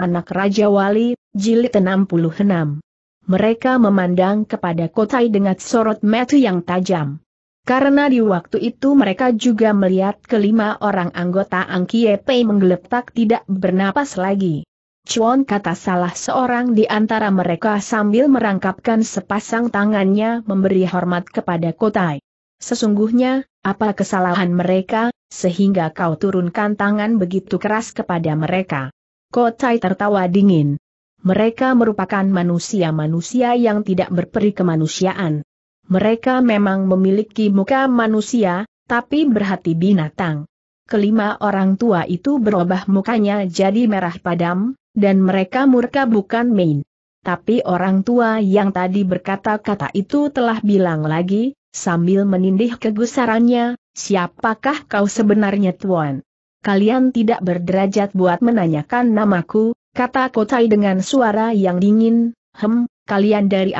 anak Raja Wali, jilid 66. Mereka memandang kepada Kotai dengan sorot mata yang tajam. Karena di waktu itu mereka juga melihat kelima orang anggota Pei menggeletak tidak bernapas lagi. Chuan kata salah seorang di antara mereka sambil merangkapkan sepasang tangannya memberi hormat kepada Kotai. Sesungguhnya, apa kesalahan mereka, sehingga kau turunkan tangan begitu keras kepada mereka? Kotai tertawa dingin. Mereka merupakan manusia-manusia yang tidak berperi kemanusiaan. Mereka memang memiliki muka manusia, tapi berhati binatang. Kelima orang tua itu berubah mukanya jadi merah padam, dan mereka murka bukan main. Tapi orang tua yang tadi berkata-kata itu telah bilang lagi, sambil menindih kegusarannya, siapakah kau sebenarnya tuan? kalian tidak berderajat buat menanyakan namaku, kata Kotai dengan suara yang dingin, hem, kalian dari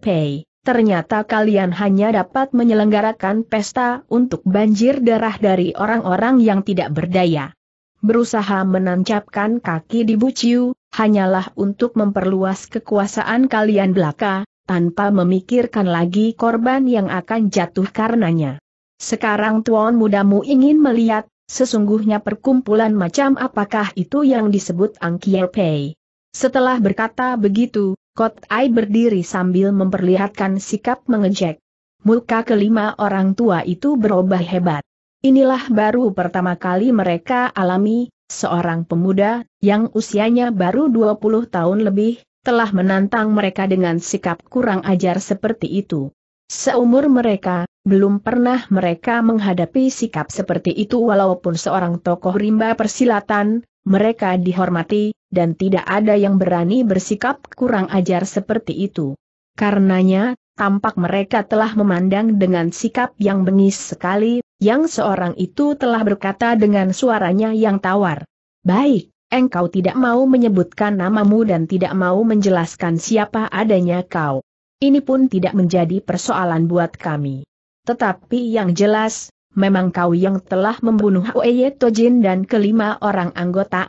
Pei, Ternyata kalian hanya dapat menyelenggarakan pesta untuk banjir darah dari orang-orang yang tidak berdaya. Berusaha menancapkan kaki di Buciu, hanyalah untuk memperluas kekuasaan kalian belaka, tanpa memikirkan lagi korban yang akan jatuh karenanya. Sekarang tuan mudamu ingin melihat Sesungguhnya perkumpulan macam apakah itu yang disebut Angkiel Pei? Setelah berkata begitu, Kot Ai berdiri sambil memperlihatkan sikap mengejek. Muka kelima orang tua itu berubah hebat. Inilah baru pertama kali mereka alami, seorang pemuda, yang usianya baru 20 tahun lebih, telah menantang mereka dengan sikap kurang ajar seperti itu. Seumur mereka, belum pernah mereka menghadapi sikap seperti itu walaupun seorang tokoh rimba persilatan, mereka dihormati, dan tidak ada yang berani bersikap kurang ajar seperti itu. Karenanya, tampak mereka telah memandang dengan sikap yang bengis sekali, yang seorang itu telah berkata dengan suaranya yang tawar. Baik, engkau tidak mau menyebutkan namamu dan tidak mau menjelaskan siapa adanya kau. Ini pun tidak menjadi persoalan buat kami. Tetapi yang jelas, memang kau yang telah membunuh Oeye Tojin dan kelima orang anggota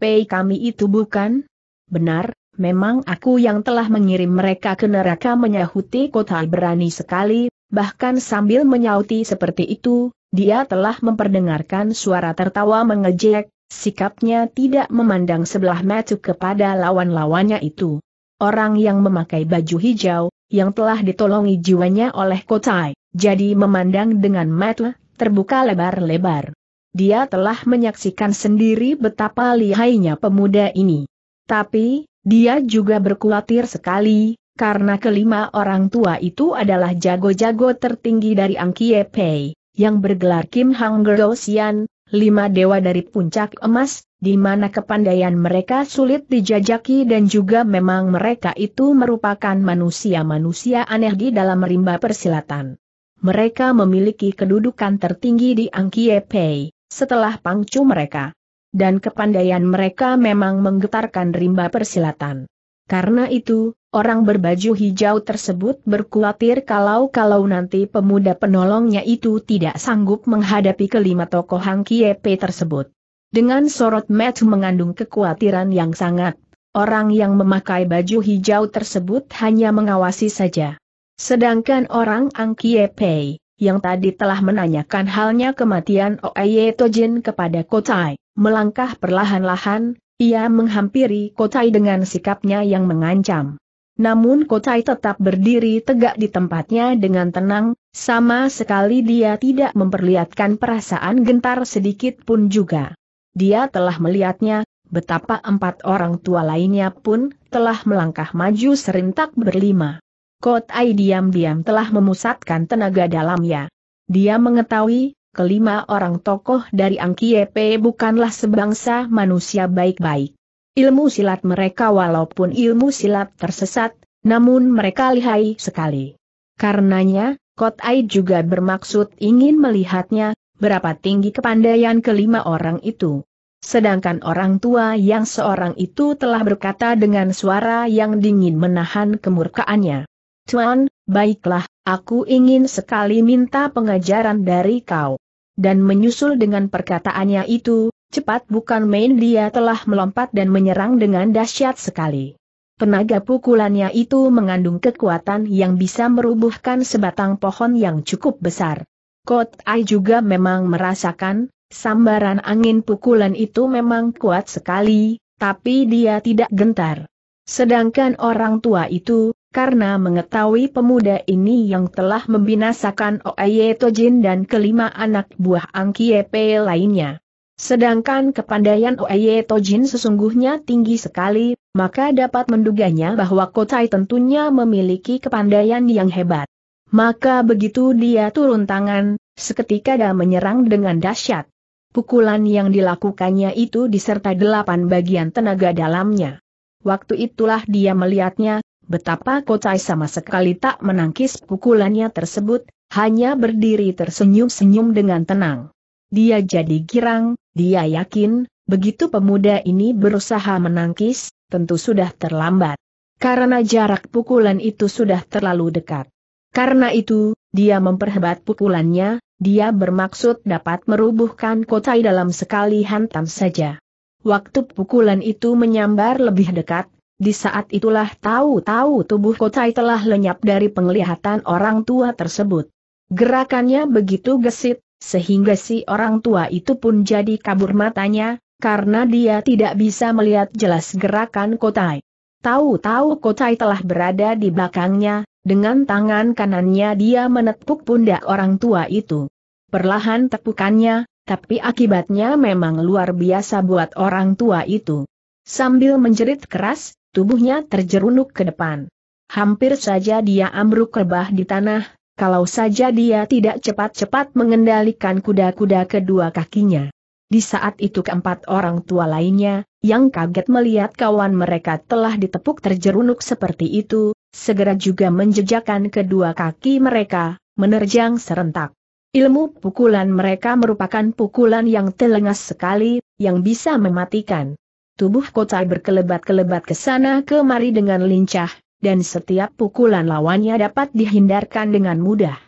Pei kami itu bukan? Benar, memang aku yang telah mengirim mereka ke neraka menyahuti kota berani sekali, bahkan sambil menyauti seperti itu, dia telah memperdengarkan suara tertawa mengejek, sikapnya tidak memandang sebelah mata kepada lawan-lawannya itu. Orang yang memakai baju hijau, yang telah ditolongi jiwanya oleh Kotai jadi memandang dengan mata terbuka lebar-lebar. Dia telah menyaksikan sendiri betapa lihainya pemuda ini. Tapi, dia juga berkhawatir sekali, karena kelima orang tua itu adalah jago-jago tertinggi dari Angkie Pei, yang bergelar Kim Hang Sian, lima dewa dari puncak emas, di mana kepandaian mereka sulit dijajaki dan juga memang mereka itu merupakan manusia-manusia aneh di dalam rimba persilatan mereka memiliki kedudukan tertinggi di Angkie Pei, setelah pangcu mereka. Dan kepandaian mereka memang menggetarkan rimba persilatan. Karena itu, orang berbaju hijau tersebut berkhawatir kalau-kalau nanti pemuda penolongnya itu tidak sanggup menghadapi kelima tokoh Hang Pei tersebut. Dengan sorot match mengandung kekhawatiran yang sangat, orang yang memakai baju hijau tersebut hanya mengawasi saja. Sedangkan orang Ang Kie Pei, yang tadi telah menanyakan halnya kematian Oye Tojin kepada Kotai, melangkah perlahan-lahan, ia menghampiri Kotai dengan sikapnya yang mengancam. Namun Kotai tetap berdiri tegak di tempatnya dengan tenang, sama sekali dia tidak memperlihatkan perasaan gentar sedikit pun juga. Dia telah melihatnya, betapa empat orang tua lainnya pun telah melangkah maju serintak berlima. Kotai diam-diam telah memusatkan tenaga dalamnya. Dia mengetahui, kelima orang tokoh dari Angkiepe bukanlah sebangsa manusia baik-baik. Ilmu silat mereka walaupun ilmu silat tersesat, namun mereka lihai sekali. Karenanya, Kotai juga bermaksud ingin melihatnya, berapa tinggi kepandaian kelima orang itu. Sedangkan orang tua yang seorang itu telah berkata dengan suara yang dingin menahan kemurkaannya. Tuan, baiklah, aku ingin sekali minta pengajaran dari kau. Dan menyusul dengan perkataannya itu, cepat bukan main dia telah melompat dan menyerang dengan dahsyat sekali. Tenaga pukulannya itu mengandung kekuatan yang bisa merubuhkan sebatang pohon yang cukup besar. Kot Ai juga memang merasakan, sambaran angin pukulan itu memang kuat sekali, tapi dia tidak gentar. Sedangkan orang tua itu, karena mengetahui pemuda ini yang telah membinasakan Oaye Tojin dan kelima anak buah Angkiepe lainnya. Sedangkan kepandaian Oaye Tojin sesungguhnya tinggi sekali, maka dapat menduganya bahwa Kotai tentunya memiliki kepandaian yang hebat. Maka begitu dia turun tangan, seketika dia menyerang dengan dahsyat. Pukulan yang dilakukannya itu disertai delapan bagian tenaga dalamnya. Waktu itulah dia melihatnya, Betapa kocai sama sekali tak menangkis pukulannya tersebut, hanya berdiri tersenyum-senyum dengan tenang. Dia jadi girang, dia yakin, begitu pemuda ini berusaha menangkis, tentu sudah terlambat. Karena jarak pukulan itu sudah terlalu dekat. Karena itu, dia memperhebat pukulannya, dia bermaksud dapat merubuhkan kocai dalam sekali hantam saja. Waktu pukulan itu menyambar lebih dekat, di saat itulah tahu-tahu tubuh Kotai telah lenyap dari penglihatan orang tua tersebut. Gerakannya begitu gesit, sehingga si orang tua itu pun jadi kabur matanya, karena dia tidak bisa melihat jelas gerakan Kotai. Tahu-tahu Kotai telah berada di belakangnya, dengan tangan kanannya dia menepuk pundak orang tua itu. Perlahan tepukannya, tapi akibatnya memang luar biasa buat orang tua itu. Sambil menjerit keras, tubuhnya terjerunuk ke depan. Hampir saja dia ambruk rebah di tanah, kalau saja dia tidak cepat-cepat mengendalikan kuda-kuda kedua kakinya. Di saat itu keempat orang tua lainnya, yang kaget melihat kawan mereka telah ditepuk terjerunuk seperti itu, segera juga menjejakkan kedua kaki mereka, menerjang serentak. Ilmu pukulan mereka merupakan pukulan yang telengas sekali, yang bisa mematikan. Tubuh Kocai berkelebat-kelebat ke sana kemari dengan lincah, dan setiap pukulan lawannya dapat dihindarkan dengan mudah.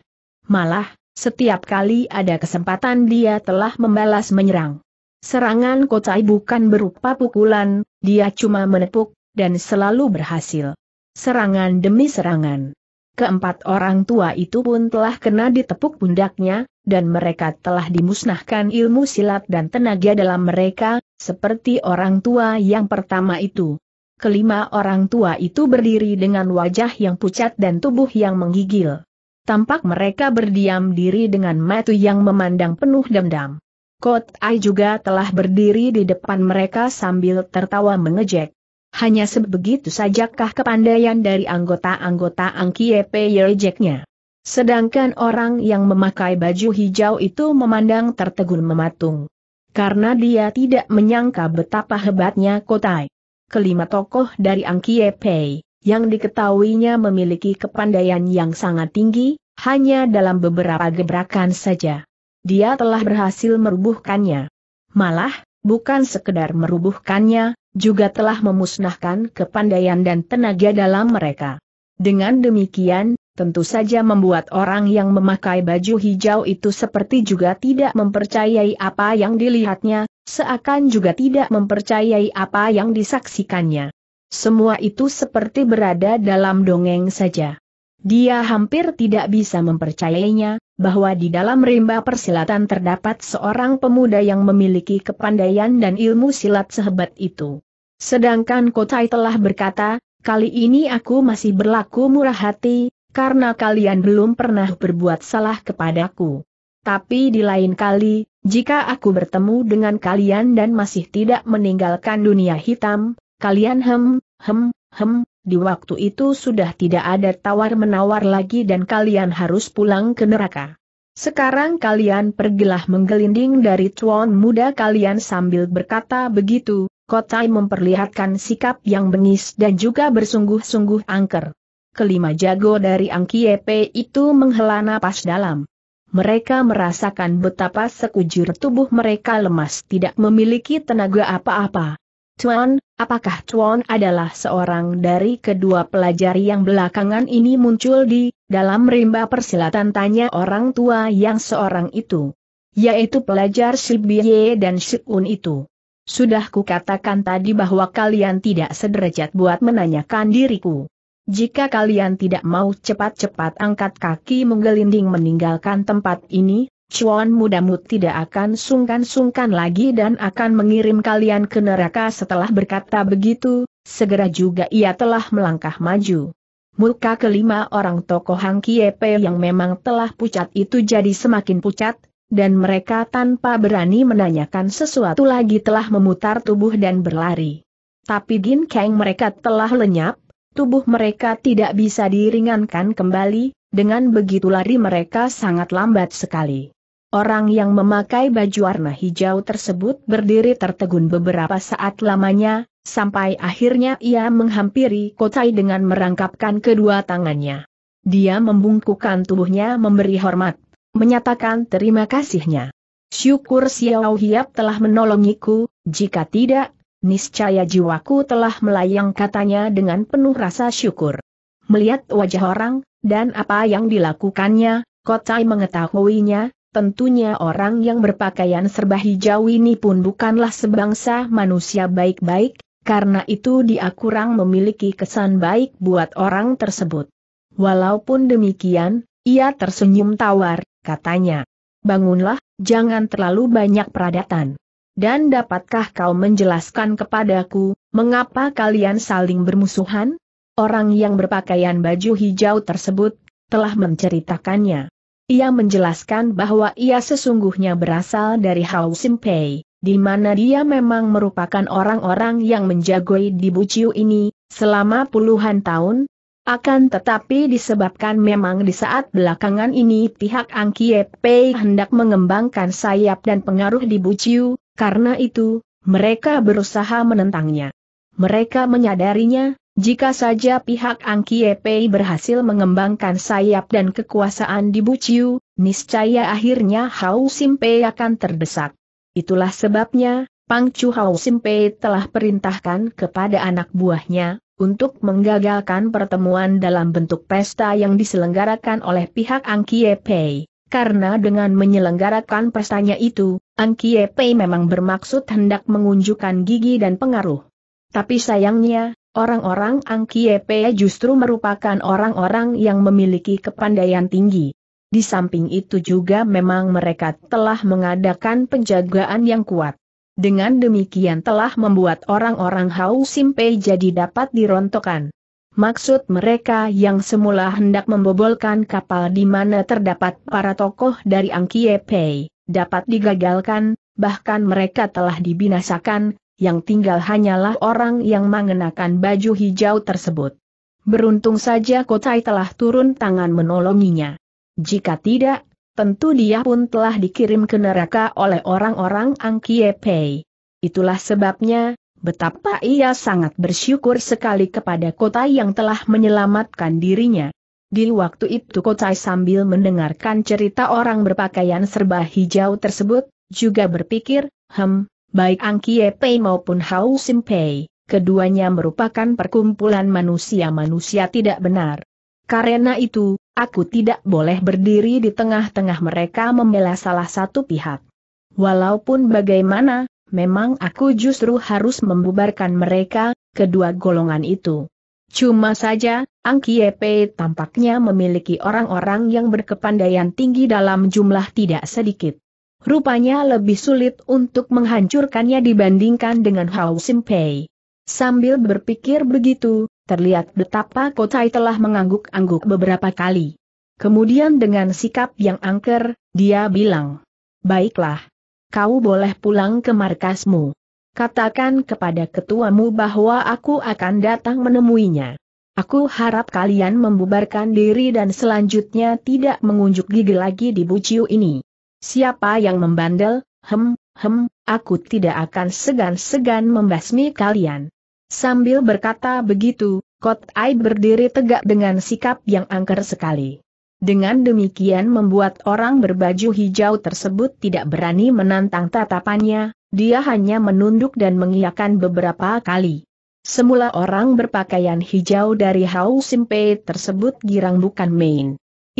Malah, setiap kali ada kesempatan dia telah membalas menyerang. Serangan Kocai bukan berupa pukulan, dia cuma menepuk, dan selalu berhasil. Serangan demi serangan. Keempat orang tua itu pun telah kena ditepuk pundaknya, dan mereka telah dimusnahkan ilmu silat dan tenaga dalam mereka, seperti orang tua yang pertama itu. Kelima orang tua itu berdiri dengan wajah yang pucat dan tubuh yang menggigil. Tampak mereka berdiam diri dengan mata yang memandang penuh dendam. Kot Ai juga telah berdiri di depan mereka sambil tertawa mengejek hanya sebegitu sajakah kepandaian dari anggota-anggota Angkiepe Yerjeknya. Sedangkan orang yang memakai baju hijau itu memandang tertegun mematung. Karena dia tidak menyangka betapa hebatnya Kotai. Kelima tokoh dari Angkiepe, yang diketahuinya memiliki kepandaian yang sangat tinggi, hanya dalam beberapa gebrakan saja. Dia telah berhasil merubuhkannya. Malah, bukan sekedar merubuhkannya, juga telah memusnahkan kepandaian dan tenaga dalam mereka. Dengan demikian, tentu saja membuat orang yang memakai baju hijau itu seperti juga tidak mempercayai apa yang dilihatnya, seakan juga tidak mempercayai apa yang disaksikannya. Semua itu seperti berada dalam dongeng saja. Dia hampir tidak bisa mempercayainya, bahwa di dalam rimba persilatan terdapat seorang pemuda yang memiliki kepandaian dan ilmu silat sehebat itu. Sedangkan Kotai telah berkata, kali ini aku masih berlaku murah hati, karena kalian belum pernah berbuat salah kepadaku. Tapi di lain kali, jika aku bertemu dengan kalian dan masih tidak meninggalkan dunia hitam, kalian hem, hem, hem, di waktu itu sudah tidak ada tawar-menawar lagi dan kalian harus pulang ke neraka. Sekarang kalian pergilah menggelinding dari tuan muda kalian sambil berkata begitu, Kotai memperlihatkan sikap yang bengis dan juga bersungguh-sungguh angker. Kelima jago dari Angkiepe itu menghela napas dalam. Mereka merasakan betapa sekujur tubuh mereka lemas tidak memiliki tenaga apa-apa. Tuan, apakah Tuan adalah seorang dari kedua pelajar yang belakangan ini muncul di dalam rimba persilatan tanya orang tua yang seorang itu? Yaitu pelajar Shibye dan Shiun itu. Sudah kukatakan tadi bahwa kalian tidak sederajat buat menanyakan diriku. Jika kalian tidak mau cepat-cepat angkat kaki menggelinding meninggalkan tempat ini, Cuan mudamu tidak akan sungkan-sungkan lagi dan akan mengirim kalian ke neraka setelah berkata begitu, segera juga ia telah melangkah maju. Muka kelima orang tokoh Hang Kiepe yang memang telah pucat itu jadi semakin pucat, dan mereka tanpa berani menanyakan sesuatu lagi telah memutar tubuh dan berlari. Tapi gin ginkeng mereka telah lenyap, tubuh mereka tidak bisa diringankan kembali, dengan begitu lari mereka sangat lambat sekali. Orang yang memakai baju warna hijau tersebut berdiri tertegun beberapa saat lamanya, sampai akhirnya ia menghampiri Kotai dengan merangkapkan kedua tangannya. Dia membungkukkan tubuhnya memberi hormat menyatakan terima kasihnya. Syukur Xiao Hiap telah menolongiku, jika tidak, niscaya jiwaku telah melayang katanya dengan penuh rasa syukur. Melihat wajah orang, dan apa yang dilakukannya, Kotai mengetahuinya, tentunya orang yang berpakaian serba hijau ini pun bukanlah sebangsa manusia baik-baik, karena itu dia kurang memiliki kesan baik buat orang tersebut. Walaupun demikian, ia tersenyum tawar, katanya. Bangunlah, jangan terlalu banyak peradatan. Dan dapatkah kau menjelaskan kepadaku, mengapa kalian saling bermusuhan? Orang yang berpakaian baju hijau tersebut, telah menceritakannya. Ia menjelaskan bahwa ia sesungguhnya berasal dari Hao Simpei, di mana dia memang merupakan orang-orang yang menjagoi di Buciu ini, selama puluhan tahun, akan tetapi disebabkan memang di saat belakangan ini pihak Angkie Pei hendak mengembangkan sayap dan pengaruh di Buciu, karena itu, mereka berusaha menentangnya. Mereka menyadarinya, jika saja pihak Angkie Pei berhasil mengembangkan sayap dan kekuasaan di Buciu, niscaya akhirnya Hao Simpei akan terdesak. Itulah sebabnya, Pang Chu Hao Simpei telah perintahkan kepada anak buahnya, untuk menggagalkan pertemuan dalam bentuk pesta yang diselenggarakan oleh pihak Ang Kie Pei. Karena dengan menyelenggarakan pestanya itu, Ang Kie Pei memang bermaksud hendak mengunjukkan gigi dan pengaruh. Tapi sayangnya, orang-orang Ang Kie Pei justru merupakan orang-orang yang memiliki kepandaian tinggi. Di samping itu juga memang mereka telah mengadakan penjagaan yang kuat. Dengan demikian telah membuat orang-orang Hau Simpe jadi dapat dirontokkan. Maksud mereka yang semula hendak membobolkan kapal di mana terdapat para tokoh dari Angkie Pei, dapat digagalkan, bahkan mereka telah dibinasakan, yang tinggal hanyalah orang yang mengenakan baju hijau tersebut. Beruntung saja Kotai telah turun tangan menolonginya. Jika tidak, tentu dia pun telah dikirim ke neraka oleh orang-orang Angkie Pei. Itulah sebabnya, betapa ia sangat bersyukur sekali kepada kota yang telah menyelamatkan dirinya. Di waktu itu Kotai sambil mendengarkan cerita orang berpakaian serba hijau tersebut, juga berpikir, hem, baik Angkie Pei maupun Hao Sim keduanya merupakan perkumpulan manusia-manusia tidak benar. Karena itu, aku tidak boleh berdiri di tengah-tengah mereka membela salah satu pihak. Walaupun bagaimana, memang aku justru harus membubarkan mereka, kedua golongan itu. Cuma saja, Angki tampaknya memiliki orang-orang yang berkepandaian tinggi dalam jumlah tidak sedikit. Rupanya lebih sulit untuk menghancurkannya dibandingkan dengan Hao Simpei. Sambil berpikir begitu, Terlihat betapa Kocai telah mengangguk-angguk beberapa kali. Kemudian dengan sikap yang angker, dia bilang, Baiklah. Kau boleh pulang ke markasmu. Katakan kepada ketuamu bahwa aku akan datang menemuinya. Aku harap kalian membubarkan diri dan selanjutnya tidak mengunjuk gigi lagi di buciu ini. Siapa yang membandel, hem, hem, aku tidak akan segan-segan membasmi kalian. Sambil berkata begitu, Kot Ai berdiri tegak dengan sikap yang angker sekali. Dengan demikian membuat orang berbaju hijau tersebut tidak berani menantang tatapannya, dia hanya menunduk dan mengiyakan beberapa kali. Semula orang berpakaian hijau dari Hau Simpe tersebut girang bukan main.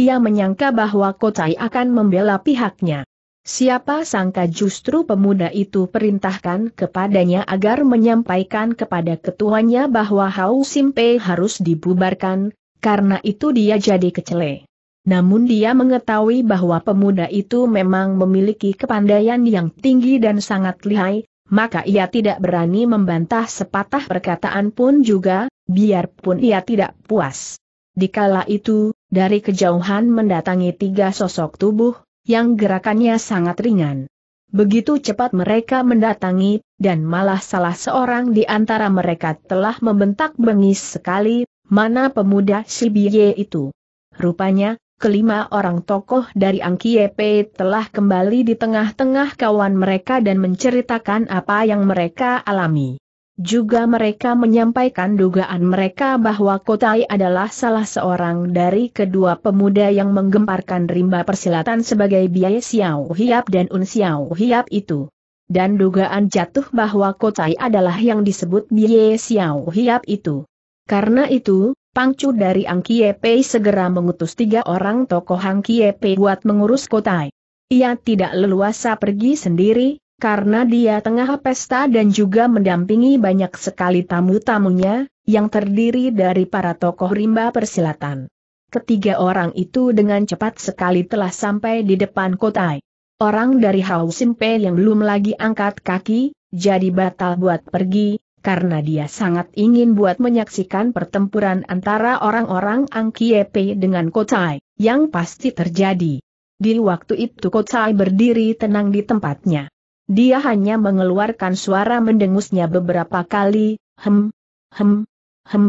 Ia menyangka bahwa Kotai akan membela pihaknya. Siapa sangka justru pemuda itu perintahkan kepadanya agar menyampaikan kepada ketuanya bahwa Hau Simpe harus dibubarkan, karena itu dia jadi kecele. Namun dia mengetahui bahwa pemuda itu memang memiliki kepandaian yang tinggi dan sangat lihai, maka ia tidak berani membantah sepatah perkataan pun juga, biarpun ia tidak puas. Dikala itu, dari kejauhan mendatangi tiga sosok tubuh, yang gerakannya sangat ringan. Begitu cepat mereka mendatangi, dan malah salah seorang di antara mereka telah membentak bengis sekali, mana pemuda Sibiye itu. Rupanya, kelima orang tokoh dari Angkiepe telah kembali di tengah-tengah kawan mereka dan menceritakan apa yang mereka alami. Juga mereka menyampaikan dugaan mereka bahwa Kotai adalah salah seorang dari kedua pemuda yang menggemparkan rimba persilatan sebagai biaya Xiao Hiap dan Un Xiao Hiap itu. Dan dugaan jatuh bahwa Kotai adalah yang disebut biaya Xiao Hiap itu. Karena itu, Pangcu dari Ang Kie Pei segera mengutus tiga orang tokoh Ang Kie Pei buat mengurus Kotai. Ia tidak leluasa pergi sendiri, karena dia tengah pesta dan juga mendampingi banyak sekali tamu-tamunya, yang terdiri dari para tokoh rimba persilatan. Ketiga orang itu dengan cepat sekali telah sampai di depan kotai. Orang dari Hau Simpe yang belum lagi angkat kaki, jadi batal buat pergi, karena dia sangat ingin buat menyaksikan pertempuran antara orang-orang Angkiepe dengan kotai, yang pasti terjadi. Di waktu itu kotai berdiri tenang di tempatnya. Dia hanya mengeluarkan suara mendengusnya beberapa kali, hem, hem, hem.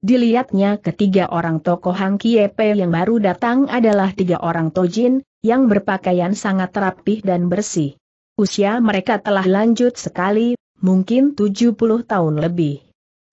Dilihatnya ketiga orang tokoh Hang Kiepe yang baru datang adalah tiga orang tojin, yang berpakaian sangat rapih dan bersih. Usia mereka telah lanjut sekali, mungkin 70 tahun lebih.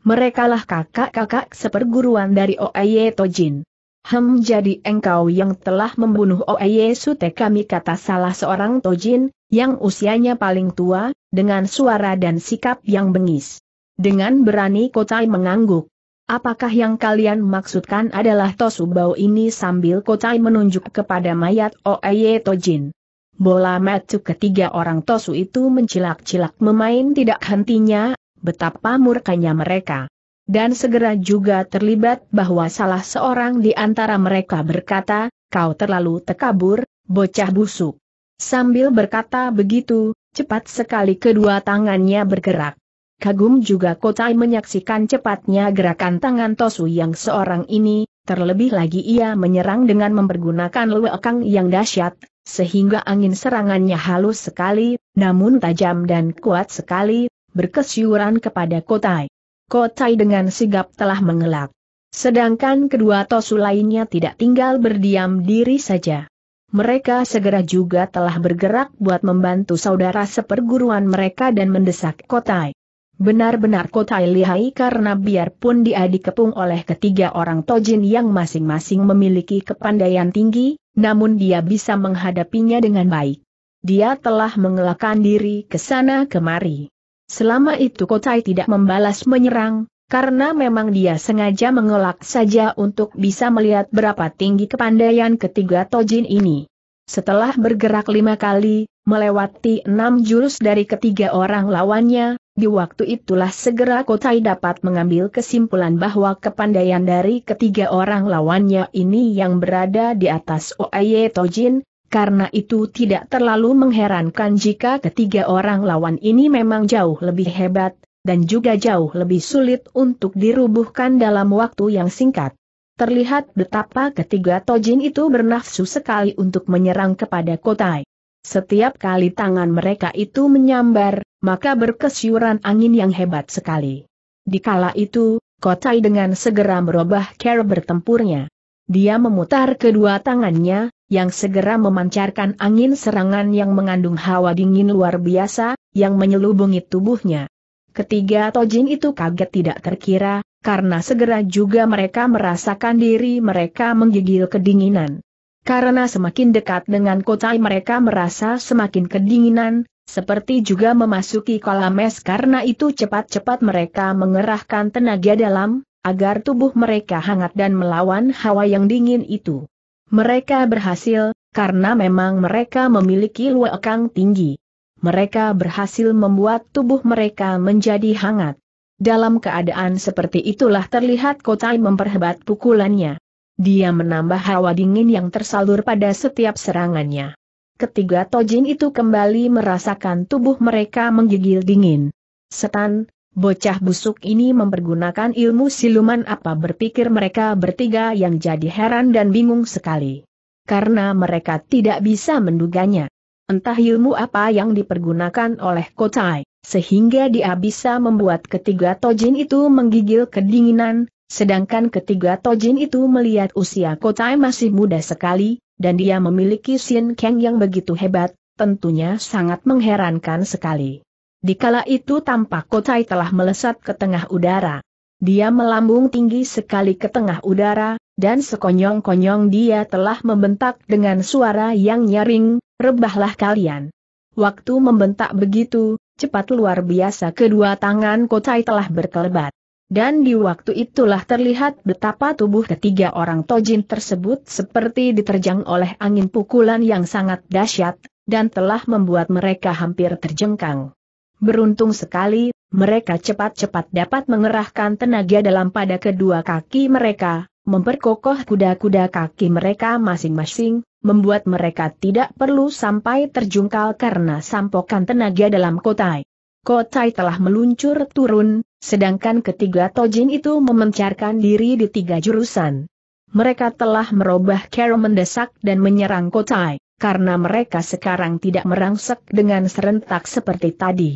Merekalah kakak-kakak seperguruan dari Oeye Tojin. Hem jadi engkau yang telah membunuh Oeye Sute kami kata salah seorang Tojin, yang usianya paling tua, dengan suara dan sikap yang bengis. Dengan berani Kotai mengangguk. Apakah yang kalian maksudkan adalah Tosubau ini sambil Kotai menunjuk kepada mayat Oeye Tojin. Bola matu ketiga orang Tosu itu mencilak-cilak memain tidak hentinya, betapa murkanya mereka. Dan segera juga terlibat bahwa salah seorang di antara mereka berkata, kau terlalu tekabur, bocah busuk. Sambil berkata begitu, cepat sekali kedua tangannya bergerak. Kagum juga Kotai menyaksikan cepatnya gerakan tangan Tosu yang seorang ini, terlebih lagi ia menyerang dengan mempergunakan luekang yang dahsyat, sehingga angin serangannya halus sekali, namun tajam dan kuat sekali, berkesyuran kepada Kotai. Kotai dengan sigap telah mengelak. Sedangkan kedua Tosu lainnya tidak tinggal berdiam diri saja mereka segera juga telah bergerak buat membantu saudara seperguruan mereka dan mendesak Kotai. Benar-benar Kotai lihai karena biarpun dia dikepung oleh ketiga orang Tojin yang masing-masing memiliki kepandaian tinggi, namun dia bisa menghadapinya dengan baik. Dia telah mengelakkan diri ke sana kemari. Selama itu Kotai tidak membalas menyerang, karena memang dia sengaja mengelak saja untuk bisa melihat berapa tinggi kepandaian ketiga Tojin ini. Setelah bergerak lima kali, melewati enam jurus dari ketiga orang lawannya, di waktu itulah segera Kotai dapat mengambil kesimpulan bahwa kepandaian dari ketiga orang lawannya ini yang berada di atas Oaye Tojin, karena itu tidak terlalu mengherankan jika ketiga orang lawan ini memang jauh lebih hebat, dan juga jauh lebih sulit untuk dirubuhkan dalam waktu yang singkat. Terlihat betapa ketiga Tojin itu bernafsu sekali untuk menyerang kepada Kotai. Setiap kali tangan mereka itu menyambar, maka berkesyuran angin yang hebat sekali. Di kala itu, Kotai dengan segera merubah cara bertempurnya. Dia memutar kedua tangannya, yang segera memancarkan angin serangan yang mengandung hawa dingin luar biasa, yang menyelubungi tubuhnya. Ketiga Tojin itu kaget tidak terkira, karena segera juga mereka merasakan diri mereka menggigil kedinginan. Karena semakin dekat dengan kotai mereka merasa semakin kedinginan, seperti juga memasuki kolam es karena itu cepat-cepat mereka mengerahkan tenaga dalam, agar tubuh mereka hangat dan melawan hawa yang dingin itu. Mereka berhasil, karena memang mereka memiliki luekang tinggi mereka berhasil membuat tubuh mereka menjadi hangat. Dalam keadaan seperti itulah terlihat Kotai memperhebat pukulannya. Dia menambah hawa dingin yang tersalur pada setiap serangannya. Ketiga Tojin itu kembali merasakan tubuh mereka menggigil dingin. Setan, bocah busuk ini mempergunakan ilmu siluman apa berpikir mereka bertiga yang jadi heran dan bingung sekali. Karena mereka tidak bisa menduganya. Entah ilmu apa yang dipergunakan oleh Kocai, sehingga dia bisa membuat ketiga tojin itu menggigil kedinginan, sedangkan ketiga tojin itu melihat usia Kocai masih muda sekali, dan dia memiliki Sin Kang yang begitu hebat, tentunya sangat mengherankan sekali. Di kala itu tampak Kocai telah melesat ke tengah udara. Dia melambung tinggi sekali ke tengah udara, dan sekonyong-konyong dia telah membentak dengan suara yang nyaring, rebahlah kalian. Waktu membentak begitu, cepat luar biasa kedua tangan Kotai telah berkelebat. Dan di waktu itulah terlihat betapa tubuh ketiga orang Tojin tersebut seperti diterjang oleh angin pukulan yang sangat dahsyat, dan telah membuat mereka hampir terjengkang. Beruntung sekali, mereka cepat-cepat dapat mengerahkan tenaga dalam pada kedua kaki mereka, memperkokoh kuda-kuda kaki mereka masing-masing, membuat mereka tidak perlu sampai terjungkal karena sampokan tenaga dalam kotai. Kotai telah meluncur turun, sedangkan ketiga tojin itu memencarkan diri di tiga jurusan. Mereka telah merubah cara mendesak dan menyerang Kotai, karena mereka sekarang tidak merangsek dengan serentak seperti tadi.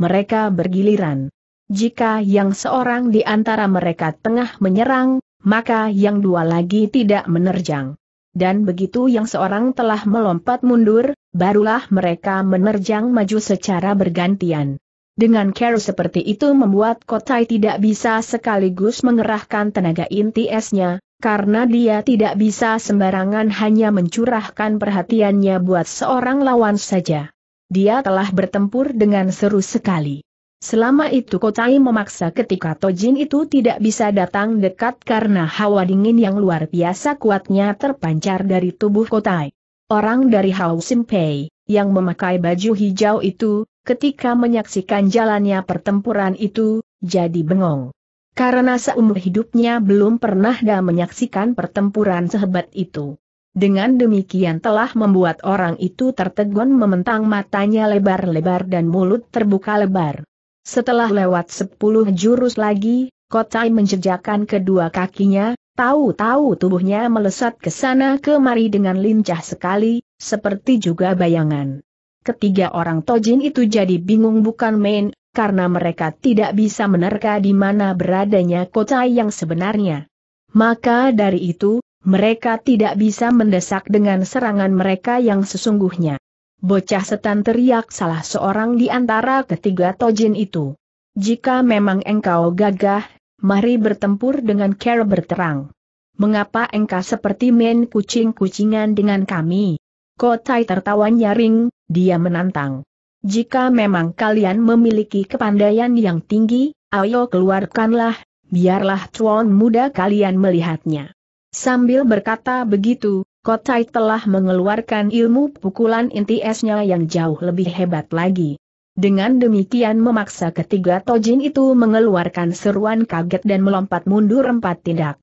Mereka bergiliran. Jika yang seorang di antara mereka tengah menyerang, maka yang dua lagi tidak menerjang. Dan begitu yang seorang telah melompat mundur, barulah mereka menerjang maju secara bergantian. Dengan care seperti itu membuat Kotai tidak bisa sekaligus mengerahkan tenaga inti esnya, karena dia tidak bisa sembarangan hanya mencurahkan perhatiannya buat seorang lawan saja. Dia telah bertempur dengan seru sekali. Selama itu Kotai memaksa ketika Tojin itu tidak bisa datang dekat karena hawa dingin yang luar biasa kuatnya terpancar dari tubuh Kotai. Orang dari Hao Simpei, yang memakai baju hijau itu, ketika menyaksikan jalannya pertempuran itu, jadi bengong. Karena seumur hidupnya belum pernah dah menyaksikan pertempuran sehebat itu. Dengan demikian telah membuat orang itu tertegun mementang matanya lebar-lebar dan mulut terbuka lebar. Setelah lewat sepuluh jurus lagi, Kotai menjejakkan kedua kakinya, tahu-tahu tubuhnya melesat ke sana kemari dengan lincah sekali, seperti juga bayangan. Ketiga orang Tojin itu jadi bingung bukan main, karena mereka tidak bisa menerka di mana beradanya Kotai yang sebenarnya. Maka dari itu, mereka tidak bisa mendesak dengan serangan mereka yang sesungguhnya. Bocah setan teriak salah seorang di antara ketiga tojin itu. Jika memang engkau gagah, mari bertempur dengan cara berterang. Mengapa engkau seperti main kucing-kucingan dengan kami? Kotai tertawa nyaring, dia menantang. Jika memang kalian memiliki kepandaian yang tinggi, ayo keluarkanlah, biarlah cuan muda kalian melihatnya. Sambil berkata begitu, Kotai telah mengeluarkan ilmu pukulan inti esnya yang jauh lebih hebat lagi. Dengan demikian memaksa ketiga Tojin itu mengeluarkan seruan kaget dan melompat mundur empat tindak.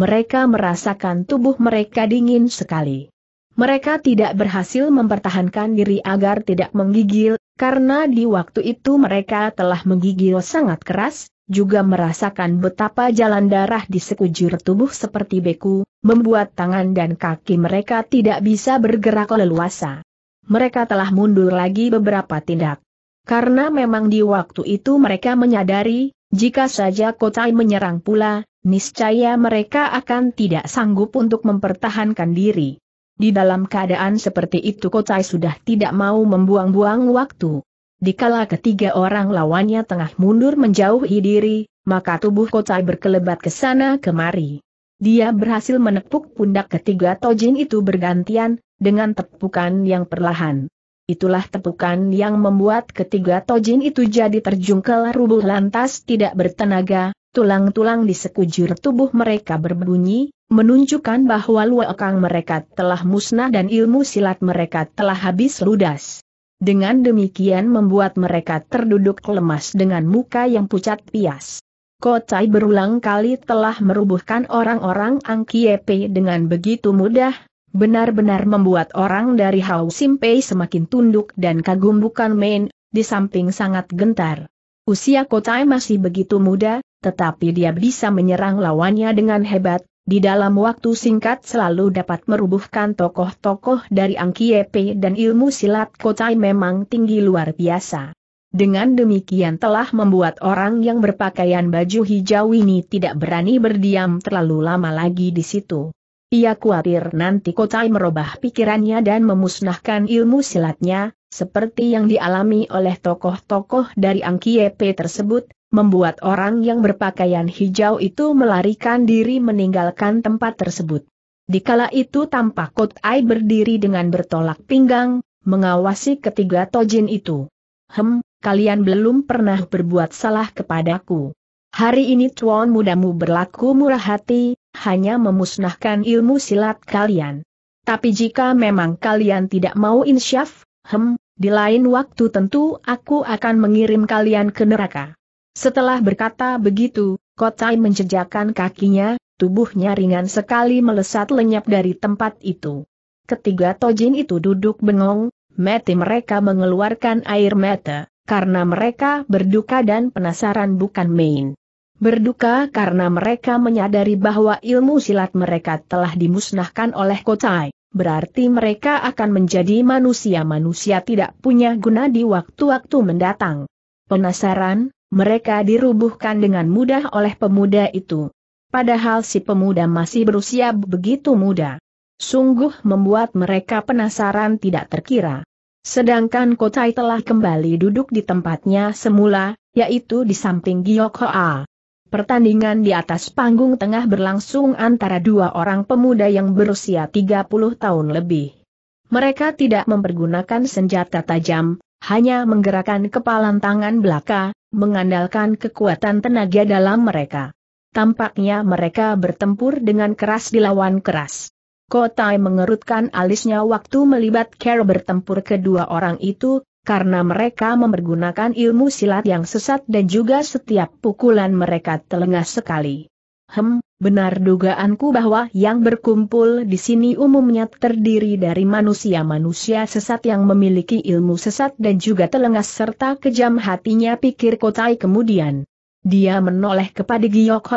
Mereka merasakan tubuh mereka dingin sekali. Mereka tidak berhasil mempertahankan diri agar tidak menggigil, karena di waktu itu mereka telah menggigil sangat keras, juga merasakan betapa jalan darah di sekujur tubuh seperti beku, membuat tangan dan kaki mereka tidak bisa bergerak leluasa. Mereka telah mundur lagi beberapa tindak. Karena memang di waktu itu mereka menyadari, jika saja Kotai menyerang pula, niscaya mereka akan tidak sanggup untuk mempertahankan diri. Di dalam keadaan seperti itu Kotai sudah tidak mau membuang-buang waktu. Dikala ketiga orang lawannya tengah mundur menjauhi diri, maka tubuh kocai berkelebat ke sana kemari. Dia berhasil menepuk pundak ketiga Tojin itu bergantian, dengan tepukan yang perlahan. Itulah tepukan yang membuat ketiga Tojin itu jadi terjungkel rubuh lantas tidak bertenaga, tulang-tulang di sekujur tubuh mereka berbunyi, menunjukkan bahwa luakang mereka telah musnah dan ilmu silat mereka telah habis ludas. Dengan demikian membuat mereka terduduk lemas dengan muka yang pucat pias. Kocai berulang kali telah merubuhkan orang-orang Angkiepe dengan begitu mudah, benar-benar membuat orang dari Hau Simpei semakin tunduk dan kagum bukan main, di samping sangat gentar. Usia Kocai masih begitu muda, tetapi dia bisa menyerang lawannya dengan hebat, di dalam waktu singkat selalu dapat merubuhkan tokoh-tokoh dari Angkiepe dan ilmu silat Kotai memang tinggi luar biasa. Dengan demikian telah membuat orang yang berpakaian baju hijau ini tidak berani berdiam terlalu lama lagi di situ. Ia khawatir nanti Kotai merubah pikirannya dan memusnahkan ilmu silatnya, seperti yang dialami oleh tokoh-tokoh dari Angkiepe tersebut, membuat orang yang berpakaian hijau itu melarikan diri meninggalkan tempat tersebut. Di kala itu tampak Kotai berdiri dengan bertolak pinggang, mengawasi ketiga tojin itu. Hem, kalian belum pernah berbuat salah kepadaku. Hari ini tuan mudamu berlaku murah hati, hanya memusnahkan ilmu silat kalian. Tapi jika memang kalian tidak mau insyaf, hem, di lain waktu tentu aku akan mengirim kalian ke neraka. Setelah berkata begitu, Kotai menjejakkan kakinya, tubuhnya ringan sekali melesat lenyap dari tempat itu. Ketiga tojin itu duduk bengong, mati mereka mengeluarkan air mata, karena mereka berduka dan penasaran bukan main. Berduka karena mereka menyadari bahwa ilmu silat mereka telah dimusnahkan oleh Kotai, berarti mereka akan menjadi manusia-manusia tidak punya guna di waktu-waktu mendatang. Penasaran, mereka dirubuhkan dengan mudah oleh pemuda itu. Padahal si pemuda masih berusia begitu muda. Sungguh membuat mereka penasaran tidak terkira. Sedangkan Kotai telah kembali duduk di tempatnya semula, yaitu di samping Giok Hoa. Pertandingan di atas panggung tengah berlangsung antara dua orang pemuda yang berusia 30 tahun lebih. Mereka tidak mempergunakan senjata tajam, hanya menggerakkan kepalan tangan belaka, mengandalkan kekuatan tenaga dalam mereka. Tampaknya mereka bertempur dengan keras dilawan keras. Kotai mengerutkan alisnya waktu melibat Carol bertempur kedua orang itu, karena mereka memergunakan ilmu silat yang sesat dan juga setiap pukulan mereka telengah sekali. Hem, benar dugaanku bahwa yang berkumpul di sini umumnya terdiri dari manusia-manusia sesat yang memiliki ilmu sesat dan juga telengas serta kejam hatinya pikir Kotai kemudian. Dia menoleh kepada Giyok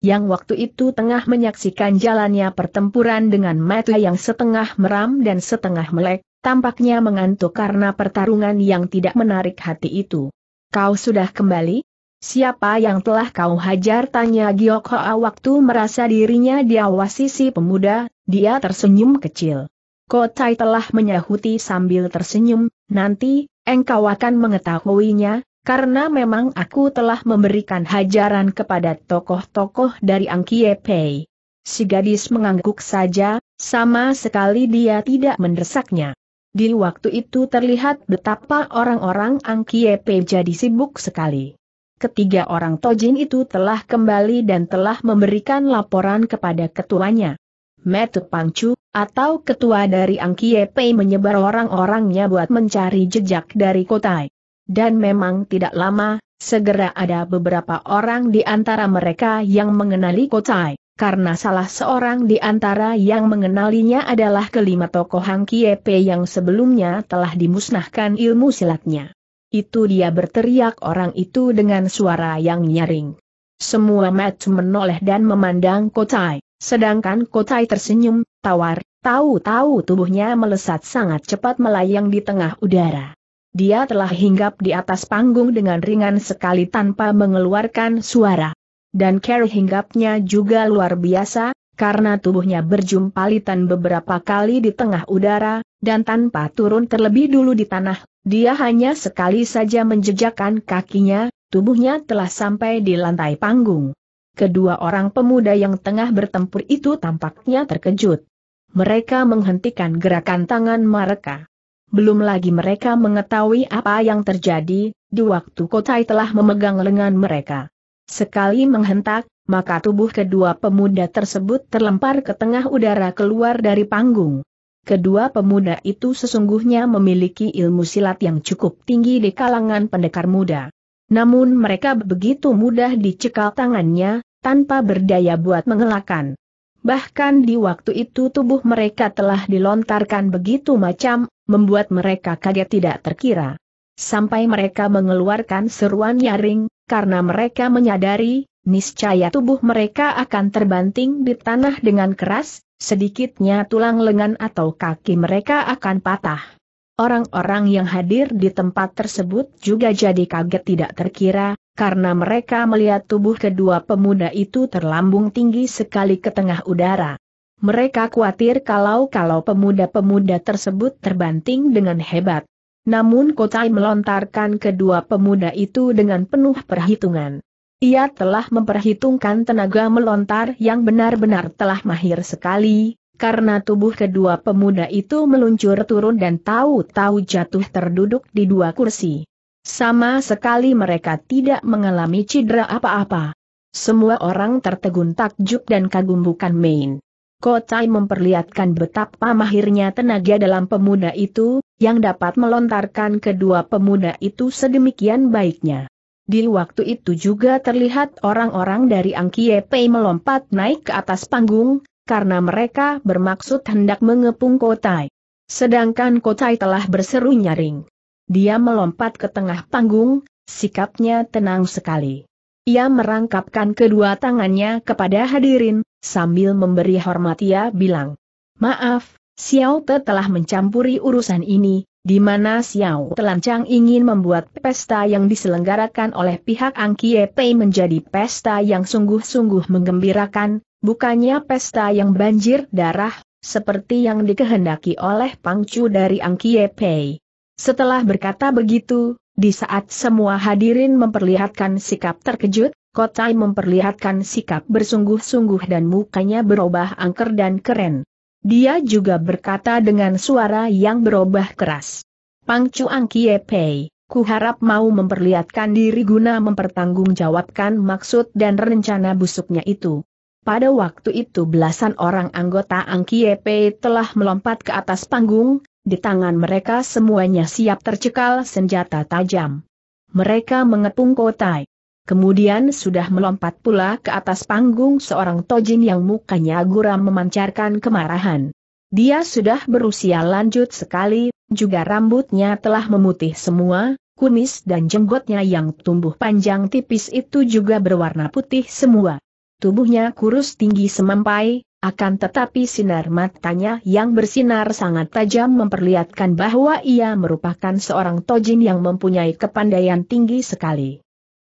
yang waktu itu tengah menyaksikan jalannya pertempuran dengan mata yang setengah meram dan setengah melek, tampaknya mengantuk karena pertarungan yang tidak menarik hati itu. Kau sudah kembali? Siapa yang telah kau hajar? Tanya Giok Hoa waktu merasa dirinya diawasi si pemuda, dia tersenyum kecil. Kotai telah menyahuti sambil tersenyum, nanti, engkau akan mengetahuinya, karena memang aku telah memberikan hajaran kepada tokoh-tokoh dari Angkiepei. Si gadis mengangguk saja, sama sekali dia tidak mendesaknya. Di waktu itu terlihat betapa orang-orang Angkiepei jadi sibuk sekali ketiga orang Tojin itu telah kembali dan telah memberikan laporan kepada ketuanya. Metu Pangcu, atau ketua dari Angkie Pei menyebar orang-orangnya buat mencari jejak dari Kotai. Dan memang tidak lama, segera ada beberapa orang di antara mereka yang mengenali Kotai, karena salah seorang di antara yang mengenalinya adalah kelima tokoh Angkie Pei yang sebelumnya telah dimusnahkan ilmu silatnya. Itu dia berteriak orang itu dengan suara yang nyaring. Semua match menoleh dan memandang Kotai, sedangkan Kotai tersenyum, tawar, tahu-tahu tubuhnya melesat sangat cepat melayang di tengah udara. Dia telah hinggap di atas panggung dengan ringan sekali tanpa mengeluarkan suara. Dan care hinggapnya juga luar biasa, karena tubuhnya berjumpalitan beberapa kali di tengah udara, dan tanpa turun terlebih dulu di tanah, dia hanya sekali saja menjejakkan kakinya, tubuhnya telah sampai di lantai panggung. Kedua orang pemuda yang tengah bertempur itu tampaknya terkejut. Mereka menghentikan gerakan tangan mereka. Belum lagi mereka mengetahui apa yang terjadi, di waktu Kotai telah memegang lengan mereka. Sekali menghentak, maka tubuh kedua pemuda tersebut terlempar ke tengah udara keluar dari panggung. Kedua pemuda itu sesungguhnya memiliki ilmu silat yang cukup tinggi di kalangan pendekar muda. Namun mereka begitu mudah dicekal tangannya, tanpa berdaya buat mengelakkan. Bahkan di waktu itu tubuh mereka telah dilontarkan begitu macam, membuat mereka kaget tidak terkira. Sampai mereka mengeluarkan seruan nyaring, karena mereka menyadari, niscaya tubuh mereka akan terbanting di tanah dengan keras, sedikitnya tulang lengan atau kaki mereka akan patah. Orang-orang yang hadir di tempat tersebut juga jadi kaget tidak terkira, karena mereka melihat tubuh kedua pemuda itu terlambung tinggi sekali ke tengah udara. Mereka khawatir kalau-kalau pemuda-pemuda tersebut terbanting dengan hebat. Namun Kotai melontarkan kedua pemuda itu dengan penuh perhitungan. Ia telah memperhitungkan tenaga melontar yang benar-benar telah mahir sekali, karena tubuh kedua pemuda itu meluncur turun dan tahu-tahu jatuh terduduk di dua kursi. Sama sekali mereka tidak mengalami cedera apa-apa. Semua orang tertegun takjub dan kagum bukan main. Kotai memperlihatkan betapa mahirnya tenaga dalam pemuda itu, yang dapat melontarkan kedua pemuda itu sedemikian baiknya. Di waktu itu juga terlihat orang-orang dari Angkie Pei melompat naik ke atas panggung, karena mereka bermaksud hendak mengepung Kotai. Sedangkan Kotai telah berseru nyaring. Dia melompat ke tengah panggung, sikapnya tenang sekali. Ia merangkapkan kedua tangannya kepada hadirin, sambil memberi hormat ia bilang, Maaf, Xiao Te telah mencampuri urusan ini, di mana Xiao Telancang ingin membuat pesta yang diselenggarakan oleh pihak Angkie Pei menjadi pesta yang sungguh-sungguh menggembirakan, bukannya pesta yang banjir darah, seperti yang dikehendaki oleh Pangcu dari Angkie Pei. Setelah berkata begitu, di saat semua hadirin memperlihatkan sikap terkejut, Kotai memperlihatkan sikap bersungguh-sungguh dan mukanya berubah angker dan keren. Dia juga berkata dengan suara yang berubah keras. Pang Chuang Kie Pei, ku harap mau memperlihatkan diri guna mempertanggungjawabkan maksud dan rencana busuknya itu. Pada waktu itu belasan orang anggota Ang Kie Pei telah melompat ke atas panggung, di tangan mereka semuanya siap tercekal senjata tajam. Mereka mengepung Kotai. Kemudian sudah melompat pula ke atas panggung seorang tojin yang mukanya guram memancarkan kemarahan. Dia sudah berusia lanjut sekali, juga rambutnya telah memutih semua, kumis dan jenggotnya yang tumbuh panjang tipis itu juga berwarna putih semua. Tubuhnya kurus tinggi semampai, akan tetapi sinar matanya yang bersinar sangat tajam memperlihatkan bahwa ia merupakan seorang tojin yang mempunyai kepandaian tinggi sekali.